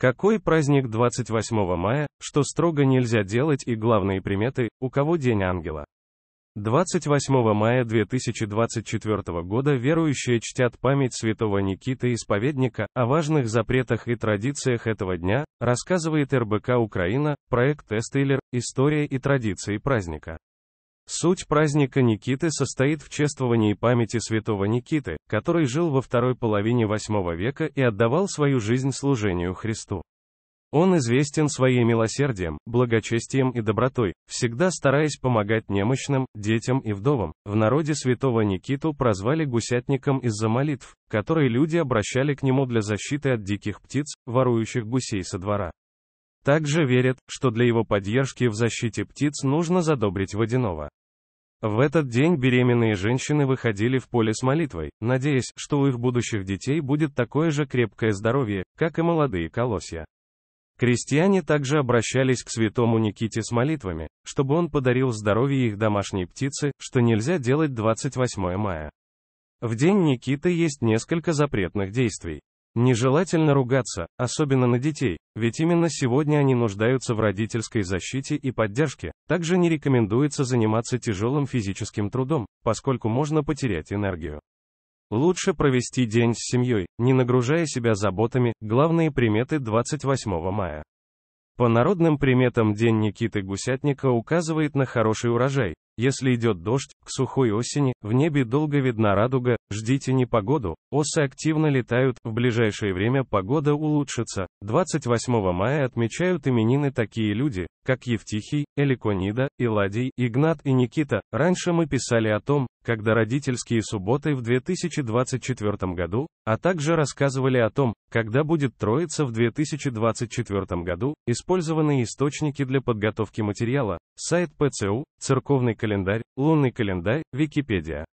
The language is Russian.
Какой праздник 28 мая, что строго нельзя делать и главные приметы, у кого День Ангела? 28 мая 2024 года верующие чтят память святого Никиты Исповедника, о важных запретах и традициях этого дня, рассказывает РБК Украина, проект Эстейлер, история и традиции праздника. Суть праздника Никиты состоит в чествовании памяти святого Никиты, который жил во второй половине восьмого века и отдавал свою жизнь служению Христу. Он известен своим милосердием, благочестием и добротой, всегда стараясь помогать немощным, детям и вдовам. В народе святого Никиту прозвали гусятником из-за молитв, которые люди обращали к нему для защиты от диких птиц, ворующих гусей со двора. Также верят, что для его поддержки в защите птиц нужно задобрить водяного. В этот день беременные женщины выходили в поле с молитвой, надеясь, что у их будущих детей будет такое же крепкое здоровье, как и молодые колосья. Крестьяне также обращались к святому Никите с молитвами, чтобы он подарил здоровье их домашней птице, что нельзя делать 28 мая. В день Никиты есть несколько запретных действий. Нежелательно ругаться, особенно на детей, ведь именно сегодня они нуждаются в родительской защите и поддержке. Также не рекомендуется заниматься тяжелым физическим трудом, поскольку можно потерять энергию. Лучше провести день с семьей, не нагружая себя заботами. Главные приметы 28 мая. По народным приметам день Никиты Гусятника указывает на хороший урожай, если идет дождь, к сухой осени, в небе долго видна радуга, ждите непогоду. Осы активно летают, в ближайшее время погода улучшится. 28 мая отмечают именины такие люди, как Евтихий, Эликонида, Иладий, Игнат и Никита. Раньше мы писали о том, когда родительские субботы в 2024 году, а также рассказывали о том, когда будет Троица в 2024 году, использованы источники для подготовки материала, сайт ПЦУ, церковный календарь, календарь, лунный календарь, Википедия.